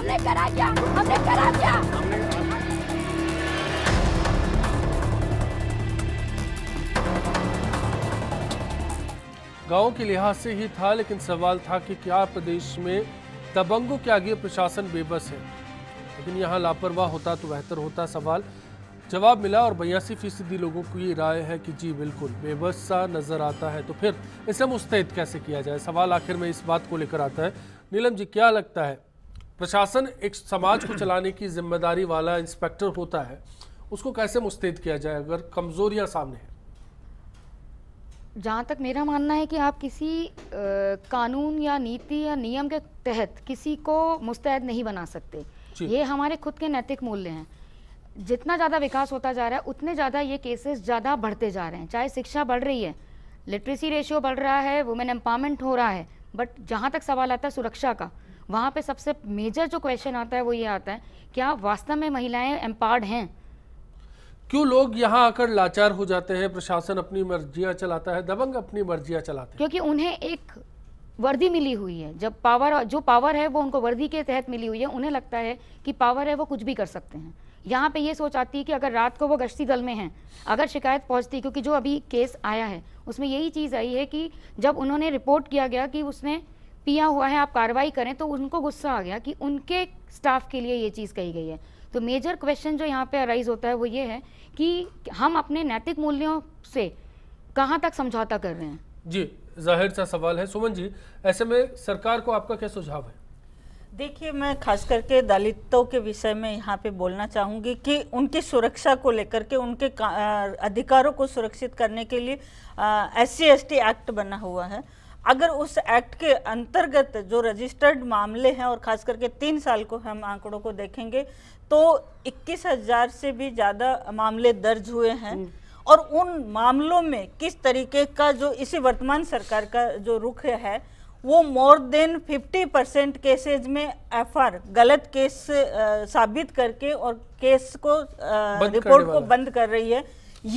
हमने करा क्या हमने करा क्या गांव के लिहाज से ही था लेकिन सवाल था कि क्या प्रदेश में दबंगों के आगे प्रशासन बेबस है लेकिन यहाँ लापरवाह होता तो बेहतर होता सवाल जवाब मिला और बयासी फीसदी लोगों की ये राय है कि जी बिल्कुल बेबस सा नज़र आता है तो फिर इसे मुस्तैद कैसे किया जाए सवाल आखिर में इस बात को लेकर आता है नीलम जी क्या लगता है प्रशासन एक समाज को चलाने की जिम्मेदारी वाला इंस्पेक्टर होता है उसको कैसे मुस्तैद किया जाए अगर कमजोरियां सामने हैं जहाँ तक मेरा मानना है कि आप किसी आ, कानून या नीति या नियम के तहत किसी को मुस्तैद नहीं बना सकते ये हमारे खुद के नैतिक मूल्य हैं जितना ज़्यादा विकास होता जा रहा है उतने ज़्यादा ये केसेस ज़्यादा बढ़ते जा रहे हैं चाहे शिक्षा बढ़ रही है लिटरेसी रेशियो बढ़ रहा है वुमेन एम्पावरमेंट हो रहा है बट जहाँ तक सवाल आता है सुरक्षा का वहाँ पे सबसे मेजर जो क्वेश्चन आता है वो ये आता है क्या वास्तव में महिलाएं एम्पावर्ड हैं क्यों लोग यहाँ आकर लाचार हो जाते हैं प्रशासन अपनी मर्जियाँ चलाता है दबंग अपनी मर्जियाँ चलाते हैं क्योंकि उन्हें एक वर्दी मिली हुई है जब पावर जो पावर है वो उनको वर्दी के तहत मिली हुई है उन्हें लगता है कि पावर है वो कुछ भी कर सकते हैं यहाँ पे ये सोच आती है कि अगर रात को वो गश्ती दल में हैं अगर शिकायत पहुँचती है क्योंकि जो अभी केस आया है उसमें यही चीज़ आई है कि जब उन्होंने रिपोर्ट किया गया कि उसने पिया हुआ है आप कार्रवाई करें तो उनको गुस्सा आ गया कि उनके स्टाफ के लिए ये चीज़ कही गई है तो मेजर क्वेश्चन जो यहाँ पे अराइज होता है वो ये है कि हम अपने नैतिक मूल्यों से कहाँ तक समझौता कर रहे हैं जी जाहिर सा सवाल है सुमन जी ऐसे में सरकार को आपका क्या सुझाव है देखिए मैं खास करके दलितों के विषय में यहाँ पे बोलना चाहूँगी कि उनकी सुरक्षा को लेकर के उनके अधिकारों को सुरक्षित करने के लिए एस सी एक्ट बना हुआ है अगर उस एक्ट के अंतर्गत जो रजिस्टर्ड मामले हैं और खास करके तीन साल को हम आंकड़ों को देखेंगे तो इक्कीस हजार से भी ज़्यादा मामले दर्ज हुए हैं हम्म। और उन मामलों में किस तरीके का जो इसी वर्तमान सरकार का जो रुख है वो मोर देन 50 परसेंट केसेज में एफ गलत केस साबित करके और केस को रिपोर्ट को बंद कर रही है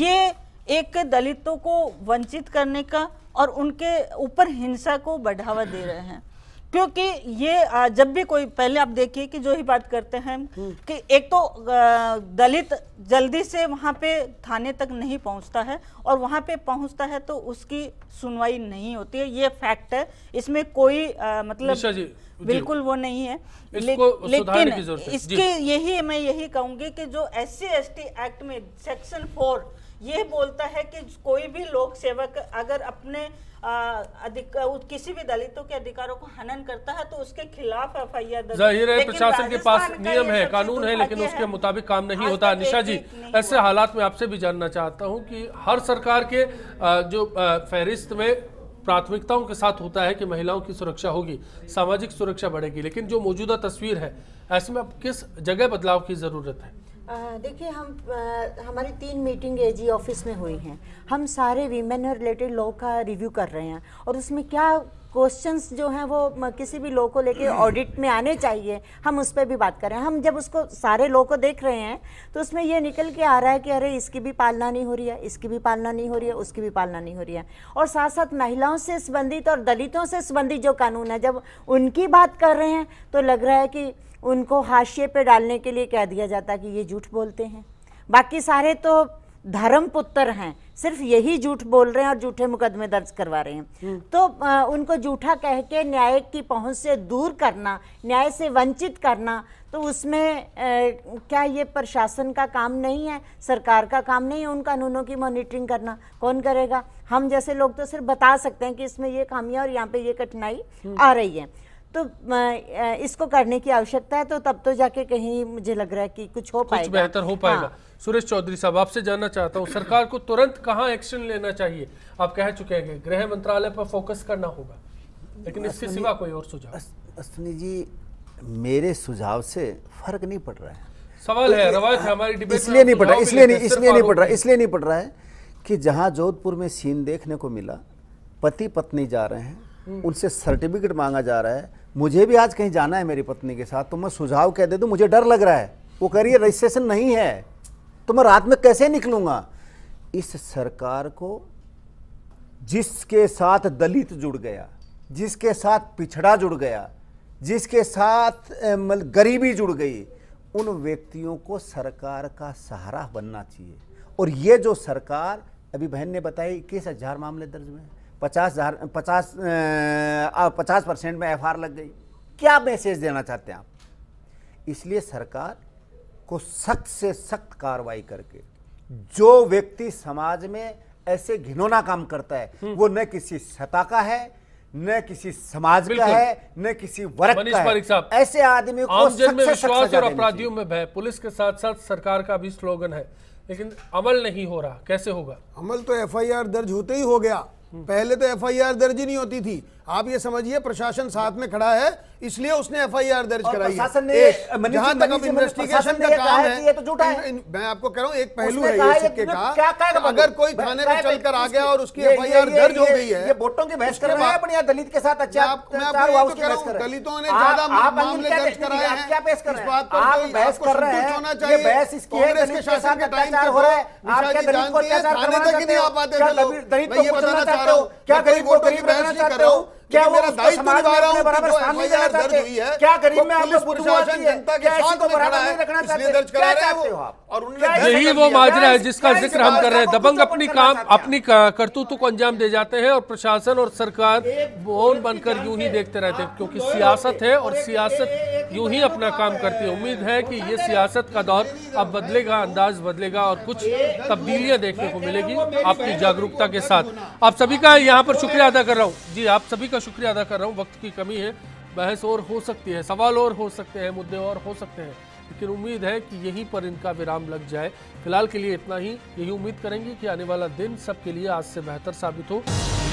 ये एक दलितों को वंचित करने का और उनके ऊपर हिंसा को बढ़ावा दे रहे हैं क्योंकि ये जब भी कोई पहले आप देखिए कि जो ही बात करते हैं हम्म। कि एक तो दलित जल्दी से वहाँ पे थाने तक नहीं पहुँचता है और वहाँ पे पहुँचता है तो उसकी सुनवाई नहीं होती है ये फैक्ट है इसमें कोई आ, मतलब जी, बिल्कुल वो नहीं है ले, लेकिन इसके यही मैं यही कहूँगी कि जो एस सी एक्ट में सेक्शन फोर ये बोलता है कि कोई भी लोक सेवक अगर अपने अधिक किसी भी दलितों के अधिकारों को हनन करता है तो उसके खिलाफ एफ आई आर जाहिर है प्रशासन के पास नियम है कानून है लेकिन उसके मुताबिक काम नहीं होता निशा जी ऐसे हालात में आपसे भी जानना चाहता हूँ कि हर सरकार के जो फहरिस्त में प्राथमिकताओं के साथ होता है कि महिलाओं की सुरक्षा होगी सामाजिक सुरक्षा बढ़ेगी लेकिन जो मौजूदा तस्वीर है ऐसे में अब किस जगह बदलाव की जरूरत है देखिए हम आ, हमारी तीन मीटिंग एजी ऑफिस में हुई हैं हम सारे वीमेन रिलेटेड लॉ का रिव्यू कर रहे हैं और उसमें क्या क्वेश्चंस जो हैं वो किसी भी लॉ को लेके ऑडिट में आने चाहिए हम उस पर भी बात कर रहे हैं हम जब उसको सारे लॉ को देख रहे हैं तो उसमें ये निकल के आ रहा है कि अरे इसकी भी पालना नहीं हो रही है इसकी भी पालना नहीं हो रही है उसकी भी पालना नहीं हो रही है और साथ साथ महिलाओं से संबंधित और दलितों से संबंधित जो कानून है जब उनकी बात कर रहे हैं तो लग रहा है कि उनको हाशिए पे डालने के लिए कह दिया जाता कि ये झूठ बोलते हैं बाकी सारे तो धर्म पुत्र हैं सिर्फ यही झूठ बोल रहे हैं और झूठे मुकदमे दर्ज करवा रहे हैं हम्म। तो आ, उनको झूठा कह के न्याय की पहुंच से दूर करना न्याय से वंचित करना तो उसमें आ, क्या ये प्रशासन का काम नहीं है सरकार का काम नहीं है उन कानूनों की मॉनिटरिंग करना कौन करेगा हम जैसे लोग तो सिर्फ बता सकते हैं कि इसमें ये खामियां और यहाँ पे ये कठिनाई हम्म। आ रही है तो इसको करने की आवश्यकता है तो तब तो जाके कहीं मुझे लग रहा है कि कुछ हो पाएगा बेहतर हो पाएगा हाँ। सुरेश चौधरी साहब आपसे जानना चाहता हूँ सरकार को तुरंत कहाँ एक्शन लेना चाहिए आप कह चुके हैं गृह मंत्रालय पर फोकस करना होगा लेकिन इसके सिवा कोई और सुझाव अश्विनी जी मेरे सुझाव से फर्क नहीं पड़ रहा है सवाल है रवायत है हमारी डिबेट इसलिए नहीं पड़ रहा इसलिए नहीं इसलिए नहीं पड़ रहा इसलिए नहीं पड़ रहा है कि जहाँ जोधपुर में सीन देखने को मिला पति पत्नी जा रहे हैं हम्म। उनसे सर्टिफिकेट मांगा जा रहा है मुझे भी आज कहीं जाना है मेरी पत्नी के साथ तो मैं सुझाव कह दे दू मुझे डर लग रहा है वो कह रही है रजिस्ट्रेशन नहीं है तो मैं रात में कैसे निकलूंगा इस सरकार को जिसके साथ दलित जुड़ गया जिसके साथ पिछड़ा जुड़ गया जिसके साथ मतलब गरीबी जुड़ गई उन व्यक्तियों को सरकार का सहारा बनना चाहिए और ये जो सरकार अभी बहन ने बताई इक्कीस हजार मामले दर्ज हुए हैं पचास हजार पचास पचास परसेंट में एफ लग गई क्या मैसेज देना चाहते हैं आप इसलिए सरकार को सख्त से सख्त कार्रवाई करके जो व्यक्ति समाज में ऐसे घिनौना काम करता है हम्म। वो न किसी सता का है न किसी समाज का है न किसी वर्ग का है ऐसे आदमी को में विश्वास और अपराधियों में भय पुलिस के साथ साथ सरकार का भी स्लोगन है लेकिन अमल नहीं हो रहा कैसे होगा अमल तो एफआईआर दर्ज होते ही हो गया पहले तो एफआईआर दर्ज ही नहीं होती थी आप ये समझिए प्रशासन साथ में खड़ा है इसलिए उसने एफआईआर दर्ज कराई है जहां तक अब इन्वेस्टिगेशन का काम है ये तो झूठा है मैं आपको कह रहा हूँ एक पहलू है ये सिक्के का मतलब? अगर कोई थाने में चलकर आ गया और उसकी एफआईआर दर्ज हो गई है ये वोटों की बहस कर रहा है अपने दलित के साथ अच्छा मैं आपको कह रहा हूँ दलितों ने ज्यादा मामले दर्ज कराए हैं क्या पेश कर रहे हैं आप बहस इसकी है के शासन के टाइम हो रहा है आप क्या दलित को क्या अत्याचार करना चाहते हो तो क्या दलित को गरीब रहना चाहते हो क्या वो समाज में बराबर स्थान नहीं चाहते क्या गरीब में आपको प्रशासन जनता के साथ में खड़ा है इसलिए दर्ज करा रहे हैं और यही वो माजरा है जिसका जिक्र हम कर रहे हैं दबंग तो अपनी काम अपनी करतूतों को अंजाम दे जाते हैं और प्रशासन और सरकार मौन बनकर यूं ही देखते रहते हैं क्योंकि सियासत है और सियासत यूं ही अपना काम करती है उम्मीद है कि ये सियासत का दौर अब बदलेगा अंदाज बदलेगा और कुछ तब्दीलियां देखने को मिलेगी आपकी जागरूकता के साथ आप सभी का यहाँ पर तो शुक्रिया अदा कर रहा हूँ जी आप सभी का शुक्रिया अदा कर रहा हूँ वक्त की कमी है बहस और हो सकती है सवाल और हो सकते हैं मुद्दे और हो सकते हैं लेकिन उम्मीद है कि यहीं पर इनका विराम लग जाए फिलहाल के लिए इतना ही यही उम्मीद करेंगे कि आने वाला दिन सबके लिए आज से बेहतर साबित हो